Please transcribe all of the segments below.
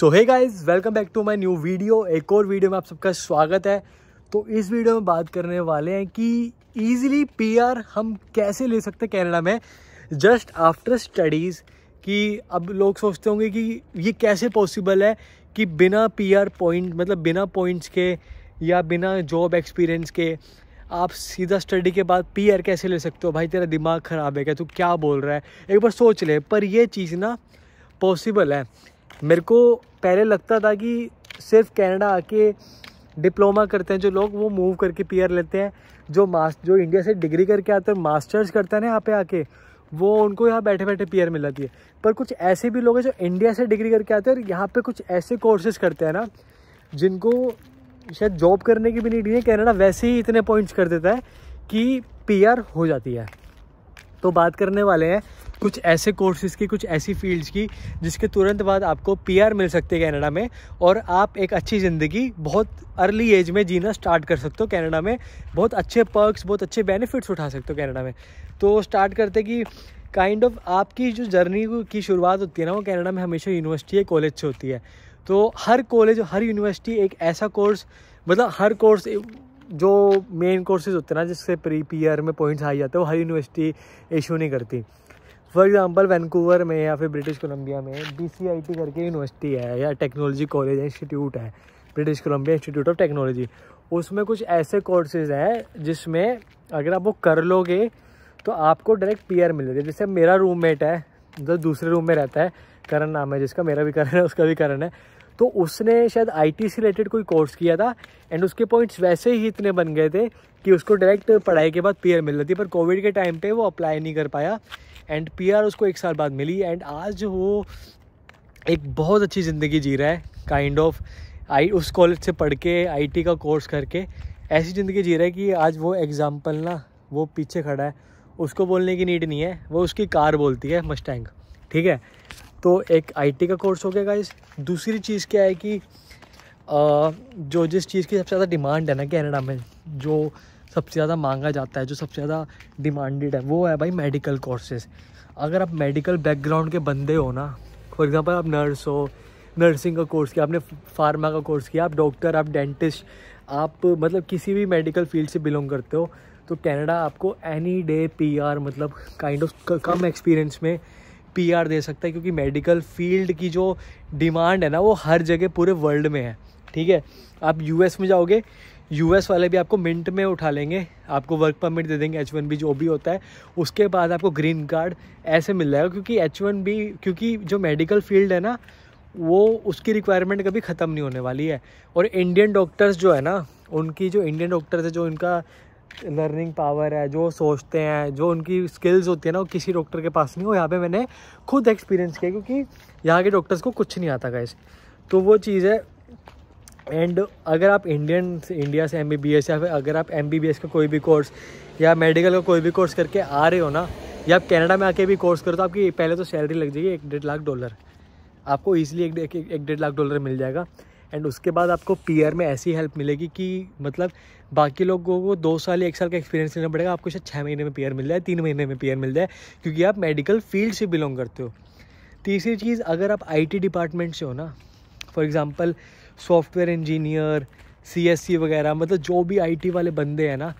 so hey guys welcome back to my new video एक और video में आप सबका स्वागत है तो इस वीडियो में बात करने वाले हैं कि पी आर हम कैसे ले सकते हैं कैनेडा में जस्ट आफ्टर स्टडीज़ कि अब लोग सोचते होंगे कि ये कैसे पॉसिबल है कि बिना आर पॉइंट मतलब बिना पॉइंट्स के या बिना जॉब एक्सपीरियंस के आप सीधा स्टडी के बाद आर कैसे ले सकते हो भाई तेरा दिमाग ख़राब है क्या तू क्या बोल रहा है एक बार सोच ले पर यह चीज़ ना पॉसिबल है मेरे को पहले लगता था कि सिर्फ कनाडा आके डिप्लोमा करते हैं जो लोग वो मूव करके पी लेते हैं जो मास्ट जो इंडिया से डिग्री करके आते हैं मास्टर्स करते हैं ना यहाँ पे आके वो उनको यहाँ बैठे बैठे पी मिल जाती है पर कुछ ऐसे भी लोग हैं जो इंडिया से डिग्री करके आते हैं और यहाँ पे कुछ ऐसे कोर्सेज करते हैं ना जिनको शायद जॉब करने की भी नीड नहीं है कैनेडा वैसे ही इतने पॉइंट्स कर देता है कि पी हो जाती है तो बात करने वाले हैं कुछ ऐसे कोर्सेज की कुछ ऐसी फील्ड्स की जिसके तुरंत बाद आपको पीआर मिल सकती है कनाडा में और आप एक अच्छी ज़िंदगी बहुत अर्ली एज में जीना स्टार्ट कर सकते हो कनाडा में बहुत अच्छे पर्क्स बहुत अच्छे बेनिफिट्स उठा सकते हो कनाडा में तो स्टार्ट करते कि काइंड kind ऑफ of आपकी जो जर्नी की शुरुआत होती है ना वो कनाडा में हमेशा यूनिवर्सिटी या कॉलेज से होती है तो हर कॉलेज हर यूनिवर्सिटी एक ऐसा कोर्स मतलब हर कोर्स जो मेन कोर्सेज होते हैं ना जिससे प्री पी में पॉइंट्स हाई जाते हैं वो हर यूनिवर्सिटी इशू नहीं करती फॉर एग्ज़ाम्पल वैनकूवर में या फिर ब्रिटिश कोलंबिया में बी करके यूनिवर्सिटी है या टेक्नोलॉजी कॉलेज इंस्टीट्यूट है British Columbia institute of technology उसमें कुछ ऐसे कोर्सेज हैं जिसमें अगर आप वो कर लोगे तो आपको डायरेक्ट पीयर मिलेगा जैसे मेरा रूममेट है जो मतलब दूसरे रूम में रहता है करण नाम है जिसका मेरा भी करण है उसका भी करण है तो उसने शायद आईटी से रिलेटेड कोई कोर्स किया था एंड उसके पॉइंट्स वैसे ही इतने बन गए थे कि उसको डायरेक्ट पढ़ाई के बाद पीआर मिल रही थी पर कोविड के टाइम पे वो अप्लाई नहीं कर पाया एंड पीआर उसको एक साल बाद मिली एंड आज वो एक बहुत अच्छी ज़िंदगी जी रहा है काइंड ऑफ आई उस कॉलेज से पढ़ के टी का कोर्स करके ऐसी ज़िंदगी जी रहा है कि आज वो एग्ज़ाम्पल ना वो पीछे खड़ा है उसको बोलने की नीड नहीं है वो उसकी कार बोलती है मस्टैंग ठीक है तो एक आईटी का कोर्स हो गया गाइस दूसरी चीज़ क्या है कि आ, जो जिस चीज़ की सबसे ज़्यादा डिमांड है ना कैनेडा में जो सबसे ज़्यादा मांगा जाता है जो सबसे ज़्यादा डिमांडेड है वो है भाई मेडिकल कोर्सेज अगर आप मेडिकल बैकग्राउंड के बंदे हो ना फॉर एग्ज़ाम्पल आप नर्स हो नर्सिंग का कोर्स किया आपने फार्मा का कोर्स किया आप डॉक्टर आप डेंटिस्ट आप मतलब किसी भी मेडिकल फील्ड से बिलोंग करते हो तो कनाडा आपको एनी डे पीआर मतलब काइंड kind ऑफ of, कम एक्सपीरियंस में पीआर दे सकता है क्योंकि मेडिकल फील्ड की जो डिमांड है ना वो हर जगह पूरे वर्ल्ड में है ठीक है आप यूएस में जाओगे यूएस वाले भी आपको मिनट में उठा लेंगे आपको वर्क परमिट दे देंगे एच वन बी जो भी होता है उसके बाद आपको ग्रीन कार्ड ऐसे मिल जाएगा क्योंकि एच वन बी क्योंकि जो मेडिकल फील्ड है ना वो उसकी रिक्वायरमेंट कभी ख़त्म नहीं होने वाली है और इंडियन डॉक्टर्स जो है ना उनकी जो इंडियन डॉक्टर्स है जो उनका लर्निंग पावर है जो सोचते हैं जो उनकी स्किल्स होती है ना वो किसी डॉक्टर के पास नहीं हो यहाँ पे मैंने खुद एक्सपीरियंस किया क्योंकि यहाँ के डॉक्टर्स को कुछ नहीं आता गाइस तो वो चीज़ है एंड अगर आप इंडियन इंडिया से एम या फिर अगर आप एम का कोई भी कोर्स या मेडिकल का कोई भी कोर्स करके आ रहे हो ना या आप कैनेडा में आके भी कोर्स करो तो आपकी पहले तो सैलरी लग जाएगी एक डेढ़ लाख डॉलर आपको ईजिली एक डेढ़ लाख डॉलर मिल जाएगा एंड उसके बाद आपको पीयर में ऐसी हेल्प मिलेगी कि मतलब बाकी लोगों को दो साल या एक साल का एक्सपीरियंस लेना पड़ेगा आपको शायद छः महीने में पीयर मिल जाए तीन महीने में पीयर मिल जाए क्योंकि आप मेडिकल फील्ड से बिलोंग करते हो तीसरी चीज़ अगर आप आई डिपार्टमेंट से हो ना फॉर एग्ज़ाम्पल सॉफ्टवेयर इंजीनियर सी वगैरह मतलब जो भी टी वाले बंदे हैं ना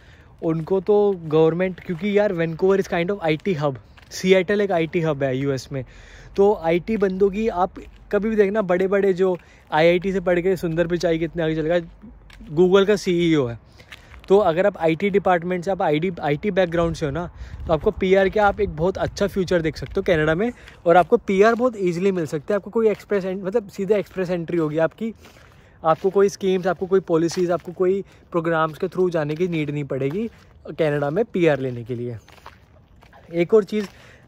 उनको तो गवर्नमेंट क्योंकि यार Vancouver is kind of T hub Seattle एक आईटी हब है यूएस में तो आईटी बंदों की आप कभी भी देखना बड़े बड़े जो आईआईटी से पढ़ के सुंदर पिचाई कितने आगे चलेगा गूगल का सीईओ e है तो अगर आप आईटी डिपार्टमेंट से आप आईडी आईटी बैकग्राउंड से हो ना तो आपको पीआर के आप एक बहुत अच्छा फ्यूचर देख सकते हो कनाडा में और आपको पीआर बहुत ईजिली मिल सकते हैं आपको कोई एक्सप्रेस मतलब सीधा एक्सप्रेस एंट्री होगी आपकी आपको कोई स्कीम्स आपको कोई पॉलिसीज़ आपको कोई प्रोग्राम्स के थ्रू जाने की नीड नहीं पड़ेगी कनाडा में पीआर लेने के लिए एक और चीज़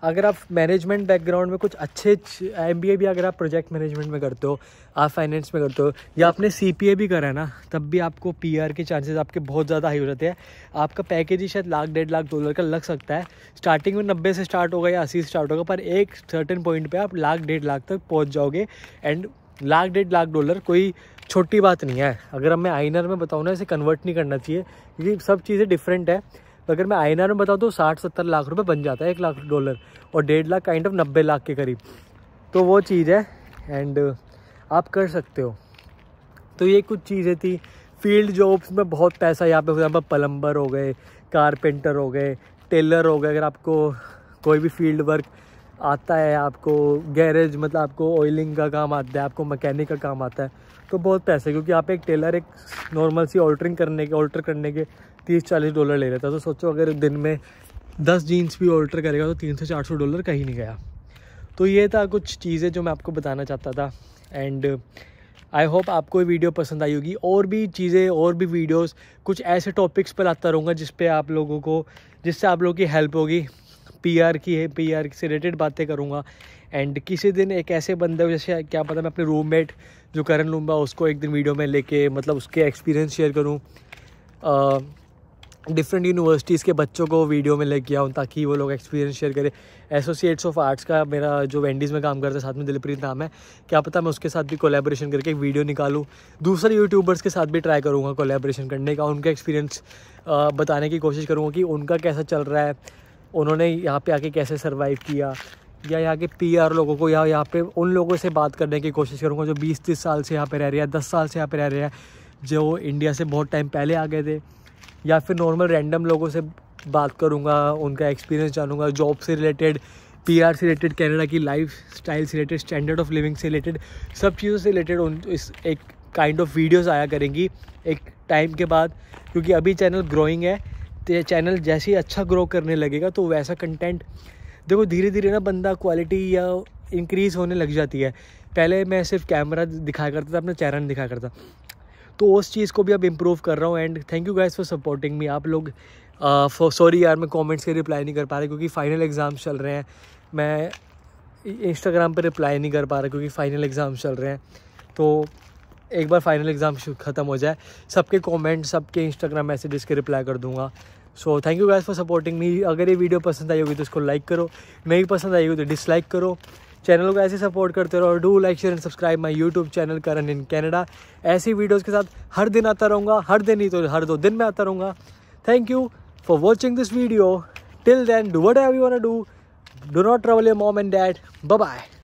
अगर आप मैनेजमेंट बैकग्राउंड में कुछ अच्छे एम भी अगर आप प्रोजेक्ट मैनेजमेंट में करते हो आप फाइनेंस में करते हो या आपने सी भी करा है ना तब भी आपको पी के चांसेस आपके बहुत ज़्यादा हाई हो जाते हैं आपका पैकेज ही शायद लाख डेढ़ लाख डॉलर का लग सकता है स्टार्टिंग में नब्बे से स्टार्ट होगा या अस्सी से स्टार्ट होगा पर एक सर्टन पॉइंट पर आप लाख डेढ़ लाख तक पहुँच जाओगे एंड लाख डेढ़ लाख डॉलर कोई छोटी बात नहीं है अगर मैं आइनर में बताऊँ ना इसे कन्वर्ट नहीं करना चाहिए क्योंकि सब चीज़ें डिफरेंट है तो अगर मैं आईनार में बताऊँ तो साठ सत्तर लाख रुपये बन जाता है एक लाख डॉलर और डेढ़ लाख काइंड ऑफ नब्बे लाख के करीब तो वो चीज़ है एंड uh, आप कर सकते हो तो ये कुछ चीज़ें थी फील्ड जॉब्स में बहुत पैसा यहाँ पे यहाँ पर प्लम्बर हो गए कारपेंटर हो गए टेलर हो गए अगर आपको कोई भी फील्ड वर्क आता है आपको गैरेज मतलब आपको ऑयलिंग का काम आता है आपको मैकेनिक का काम आता है तो बहुत पैसे क्योंकि आप एक टेलर एक नॉर्मल सी ऑल्टरिंग करने के ऑल्टर करने के तीस चालीस डॉलर ले लेता तो सोचो अगर दिन में दस जीन्स भी ऑल्टर करेगा तो तीन से चार सौ डॉलर कहीं नहीं गया तो ये था कुछ चीज़ें जो मैं आपको बताना चाहता था एंड आई होप आपको ये वीडियो पसंद आई होगी और भी चीज़ें और भी वीडियोस कुछ ऐसे टॉपिक्स पर आता रहूँगा जिस पे आप लोगों को जिससे आप लोगों की हेल्प होगी पीआर की है पीआर से रिलेटेड बातें करूँगा एंड किसी दिन एक ऐसे बंदे जैसे क्या पता मैं अपने रूममेट जो करण लूँगा उसको एक दिन वीडियो में लेके मतलब उसके एक्सपीरियंस शेयर करूँ डिफरेंट यूनिवर्सिटीज़ के बच्चों को वीडियो में लेके आऊँ ताकि वो लोग एक्सपीरियंस शेयर करें एसोसिएट्स ऑफ आर्ट्स का मेरा जो वेंडीज़ में काम करता है साथ में दिलप्रीत नाम है क्या पता मैं उसके साथ भी कोलेब्रेशन करके एक वीडियो निकालूँ दूसरे यूट्यूबर्स के साथ भी ट्राई करूँगा कोलेब्रेशन करने का उनका एक्सपीरियंस बताने की कोशिश करूँगा कि उनका कैसा चल रहा है उन्होंने यहाँ पे आके कैसे सर्वाइव किया या यहाँ के पी आर लोगों को या यहाँ पे उन लोगों से बात करने की कोशिश करूँगा जो बीस तीस साल से यहाँ पे रह रहे हैं दस साल से यहाँ पे रह रहे हैं जो इंडिया से बहुत टाइम पहले आ गए थे या फिर नॉर्मल रैंडम लोगों से बात करूँगा उनका एक्सपीरियंस जानूँगा जॉब से रिलेटेड पी आर से रिलेटेड कैनेडा की लाइफ स्टाइल से रिलेटेड स्टैंडर्ड ऑफ लिविंग से रिलेटेड सब चीज़ों से रिलेटेड उन इस एक काइंड ऑफ वीडियोज़ आया करेंगी एक टाइम के बाद क्योंकि अभी चैनल ग्रोइंग है चैनल जैसे ही अच्छा ग्रो करने लगेगा तो वैसा कंटेंट देखो धीरे धीरे ना बंदा क्वालिटी या इंक्रीज़ होने लग जाती है पहले मैं सिर्फ कैमरा दिखाया करता था अपना चैनल दिखाया करता तो उस चीज़ को भी अब इम्प्रूव कर रहा हूँ and thank you guys for supporting me आप लोग सॉरी यार मैं कॉमेंट्स के रिप्लाई नहीं कर पा रहा क्योंकि फ़ाइनल एग्ज़ाम्स चल रहे हैं मैं इंस्टाग्राम पर रिप्लाई नहीं कर पा रहा क्योंकि फ़ाइनल एग्ज़ाम्स चल रहे हैं तो एक बार फाइनल एग्ज़ाम ख़त्म हो जाए सबके कमेंट सबके इंस्टाग्राम मैसेजेस के रिप्लाई कर दूंगा so thank you guys for supporting me अगर ये वीडियो पसंद आई होगी तो उसको लाइक करो नहीं पसंद आई होगी तो डिसलाइक करो चैनल को ऐसे सपोर्ट करते रहो do like share and subscribe my YouTube channel Karan in Canada ऐसी वीडियोज़ के साथ हर दिन आता रहूँगा हर दिन ही तो हर दो दिन में आता रहूँगा thank you for watching this video till then do whatever you do do not trouble your mom and dad bye